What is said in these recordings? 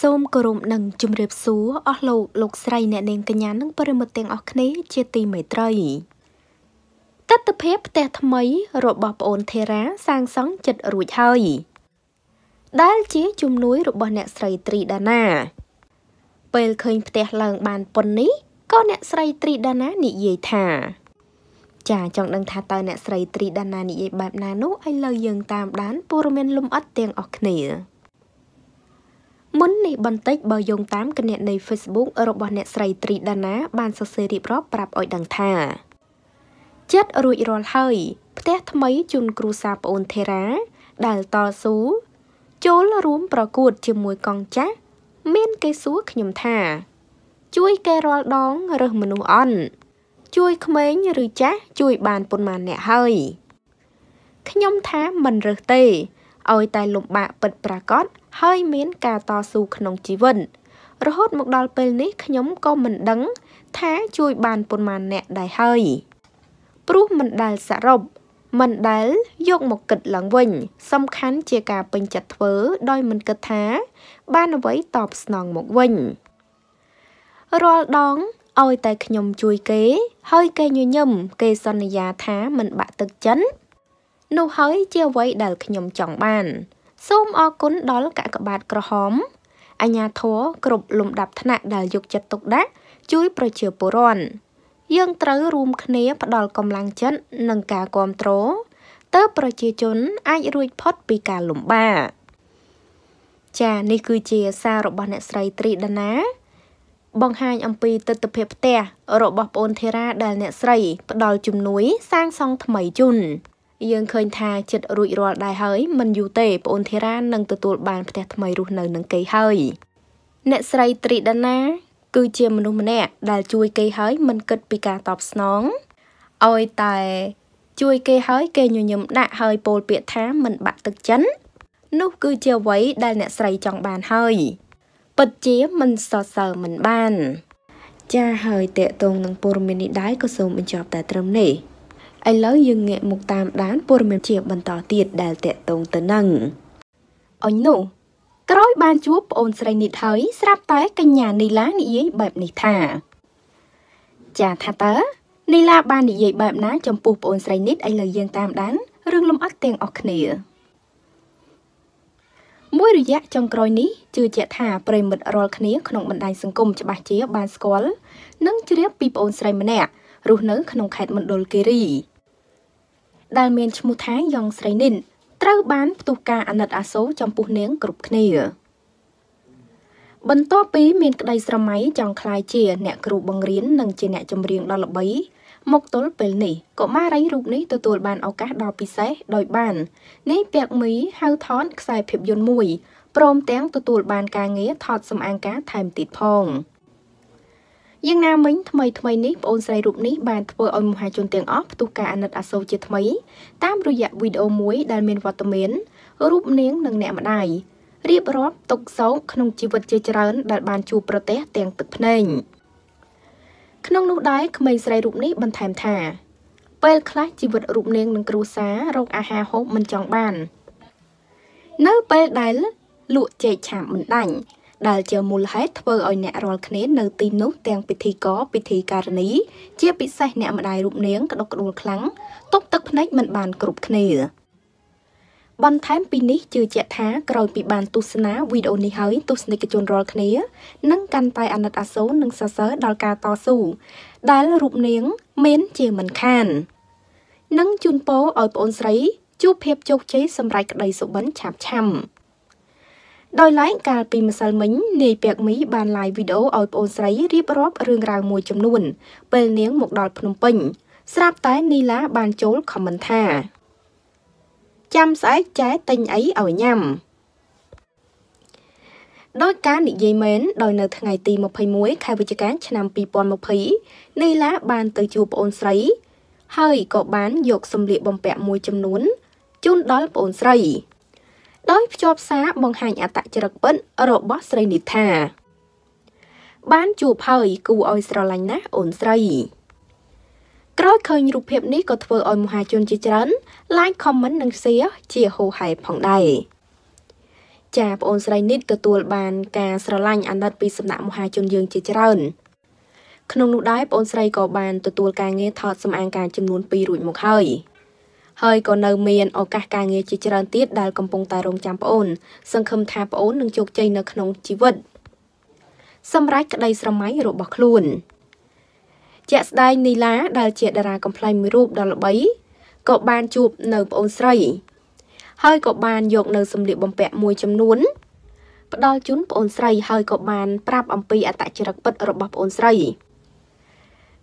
សូមគោរពនិងជម្រាបសួរអស់លោកលោកស្រីអ្នកនាងកញ្ញានិងប្រិមិត្តទាំងអស់គ្នា ជាទីមេត្រីតត្តភាពផ្ទះថ្មីរបស់ប្អូនធេរ៉ាសាងសង់ចិត្តរួចហើយដែលជាជំនួយរបស់អ្នកស្រីត្រីដាណា ពេលឃើញផ្ទះឡើងបានប៉ុននេះក៏អ្នកស្រីត្រីដាណានិយាយថាចាចង់ដឹងថាតើអ្នកស្រីត្រីដាណានិយាយបែបណានោះឥឡូវយើងតាមដានព័ត៌មានលំអិតទាំងអស់គ្នាមុននេះបន្តិចបើយោងតាមគណនី Facebook របស់អ្នកស្រីត្រីដាណាបានសរសេររៀបរាប់ប្រាប់ឲ្យដឹងថាចិត្តរួចរាល់ហើយផ្ទះថ្មីជូនគ្រូសាប្អូនថេរ៉ាដែលតស៊ូចូលរួមប្រកួតជាមួយកងចាស់មានគេសួរខ្ញុំថាជួយគេរាល់ដងរើសមនុស្សអន់ជួយក្មេងឬចាស់ជួយបានប៉ុន្មានអ្នកហើយខ្ញុំថាមិនរើសទេឲ្យតែលំបាកពិតប្រាកដហើយមានការតស៊ូក្នុងជីវិតរហូតមកដល់ពេលនេះខ្ញុំក៏មិនដឹង ថា ជួយ បានប៉ុន្មានអ្នកដែរហើយព្រោះមិនដែលសរុបមិនដែលយកមកគិតឡើងវិញ សំខាន់ជាការពេញចិត្តធ្វើ ដោយមិនគិតថា បានអ្វីតបស្នងមកវិញរាល់ដងឲ្យតែខ្ញុំជួយគេហើយគេញញឹមគេសន្យាថាមិនបាក់ទឹកចិត្តនោះហើយជាអ្វីដែលខ្ញុំចង់បាន សូមអរគុណដល់កាកបាទក្រហម អញ្ញាធរគ្រប់លំដាប់ថ្នាក់ដែលយកចិត្តទុកដាក់ជួយ ប្រជាពលរដ្ឋយើងត្រូវរួមគ្នា ផ្ដល់កម្លាំងចិត្តនិងការគ្រប់គ្រងតើប្រជាជនអាចរួចផុតពីការលំបាកចានេះគឺជាសាររបស់អ្នកស្រីត្រីដាណា បង្ហាញអំពីទស្សនវិជ្ជាផ្ទះរបស់ប្អូនធារាដែលអ្នកស្រី ផ្ដល់ជំនួយសាងសង់ថ្មីជូនយើងឃើញថាចិត្តរួចរាល់ដែរហើយមិនយូរទេប្អូនធីរ៉ានឹងទទួលបានផ្ទះថ្មីរស់នៅនឹងគេហើយ អ្នកស្រីត្រីដាណា គឺជាមនុស្សម្នាក់ដែលជួយគេហើយ មិនគិតពីការតបស្នងឲ្យតែ ជួយគេហើយគេញញឹមដាក់ហើយពោលពាក្យថាមិនបាក់ទឹកចិននោះគឺជាអ្វីដែលអ្នកស្រីចង់បានហើយពិតជាមិនសរសើរមិនបាន ចាហើយតេតងនឹងព័ត៌មាននេះដែរក៏សូមបញ្ចប់តែត្រឹមនេះឥឡូវយើងងាកមកតាមដានព័ត៌មានជាបន្តទៀតដែលតកតងទៅនឹងអញនោះក្រោយបានជួបប្អូនស្រីនេះហើយស្រាប់តែកញ្ញានីឡានិយាយបែបនេះថាចាថាតើនីឡាបាននិយាយបែបណា ចំពោះប្អូនស្រីនេះឥឡូវយើងតាមដានរឿងលំអិតទាំងអស់គ្នាមួយរយៈចុងក្រោយនេះជឿជាក់ថាប្រិមិត្តរាល់គ្នាក្នុងបណ្ដាញសង្គមច្បាស់ជាបានស្គាល់និងជ្រាបពីប្អូនស្រីម្នាក់រស់នៅក្នុងខេត្តមណ្ឌលគិរីដែលមានឈ្មោះថាយ៉ងស្រីនិនត្រូវបានផ្ទុះការអាណិតអាសូរចំពោះនាងគ្រប់គ្នា បន្ទាប់ពី មានក្តីស្រមៃចង់ខ្លាយជា អ្នកគ្រូបង្រៀននិងជាអ្នកចម្រៀងដ៏ល្បីមកទល់ពេលនេះកុមារីរូបនេះទទួលបានឱកាសដ៏ពិសេសដោយបាននាយពាក់មីហៅថនខ្សែភាពយន្តមួយព្រមទាំងទទួលបានការងារថតសម្អាងការថែមទៀតផង។យ៉ាងណាមិញថ្មីថ្មីនេះប្អូនស្រីរូបនេះបានធ្វើឲ្យមហាជនទាំងអស់ផ្ទុះការអាណិតអាសូរជាថ្មីតាមរយៈវីដេអូមួយដែលមានវត្តមានរូបនាងនិងអ្នកម្ដាយរៀបរាប់ទុកសោកក្នុងជីវិតជាច្រើនដែលបានជួបប្រទះទាំងទឹកភ្នែកក្នុងនោះដែរក្មេងស្រីរូបនេះបន្ថែមថា ពេលខ្លះជីវិតរូបនាង និងគ្រួសាររកអាហារហូបមិនចង់បាន នៅពេលដែលលក់ចេកឆាបមិនដាច់ដែលជាមូលហេតុធ្វើឲ្យអ្នករាល់គ្នានៅទីនោះ ទាំងពិធីករពិធីការនីជា ពិសេសអ្នកម្ដាយរូបនាងក្តុកក្តួលខ្លាំងទប់ទឹកភ្នែកមិនបានគ្រប់គ្នាបន្ថែមពីនេះជឿជាក់ថាក្រោយពីបានទស្សនាវីដេអូនេះហើយ ទស្សនិកជនរាល់គ្នានឹងកាន់តែអាណិតអាសូរនិងសរសើរដល់ការតស៊ូដែលរូបនាងមានជាមិនខាននិងជូនពរឲ្យប្អូនស្រីជួបភាពជោគជ័យសម្រាប់ក្តីសុបិនឆាប់ឆាំ។ដោយឡែកកាលពីម្សិលមិញនាយពាក់មីបានឡាយវីដេអូឲ្យប្អូនស្រីរៀបរាប់រឿងរ៉ាវមួយចំនួន ពេលនាង មកដល់ភ្នំពេញស្រាប់តែ នីឡាបានចូលខមមិនថាចាំស្អែកចែទិញអីឲ្យញ៉ាំដោយការនិយាយមែនដោយនៅថ្ងៃទី21ខែវិច្ឆិកា ឆ្នាំ2020នីឡា បានទៅជួបប្អូនស្រីហើយក៏បានយកសម្លៀកបំពាក់មួយចំនួនជូនដល់ប្អូនស្រីដោយភ្ជាប់សារបង្ហាញអត្តចរិតពិតរបស់ស្រីនិថា បានជួបហើយគួរឲ្យស្រឡាញ់ណាស់អូនស្រី ក្រោយឃើញរូបភាពនេះក៏ធ្វើឲ្យមហាជនជាច្រើន like comment និង share ជាហូហែផងដែរចាប្អូនស្រីនិតទទួលបានការស្រឡាញ់អាណិតពីសំណាក់មហាជនយើងជាច្រើនក្នុងនោះដែរប្អូនស្រីក៏បានទទួលការងារថតសម្អាងការចំនួន2រួចមកហើយហើយក៏នៅមានឱកាសការងារជាច្រើនទៀតដែលកំពុងតែរង់ចាំប្អូន សង្ឃឹមថាប្អូននឹងជោគជ័យនៅក្នុងជីវិតសម្រាប់ក្តីស្រមៃរបស់ខ្លួនជាក់ស្ដែងនីឡាដែលជា តារាកំ pl ែងមួយរូបដ៏ល្បីក៏បានជួបនៅប្អូនស្រី ហើយក៏បានយកនៅសម្លៀកបំពាក់មួយចំនួនផ្ដល់ជូនប្អូនស្រីហើយក៏បានប្រាប់អំពីអត្តចរិតពិតរបស់ប្អូនស្រី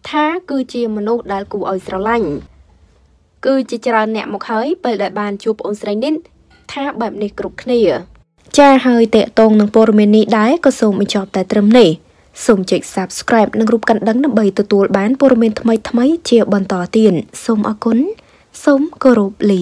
ថាគឺជាមនុស្សដែលគួរឲ្យស្រឡាញ់គឺជាច្រើនអ្នកមកហើយពេលដែលបានជួបប្អូនស្រីនេះថាបែបនេះគ្រប់គ្នា ចាហើយតេតងនឹងព័ត៌មាននេះដែរក៏សូមបញ្ចប់តែត្រឹមនេះសូមចុច Subscribe និងរូបកណ្ដឹងដើម្បីទទួលបានព័ត៌មានថ្មីៗជាបន្តទៀតសូមអរគុណសូមគោរពលា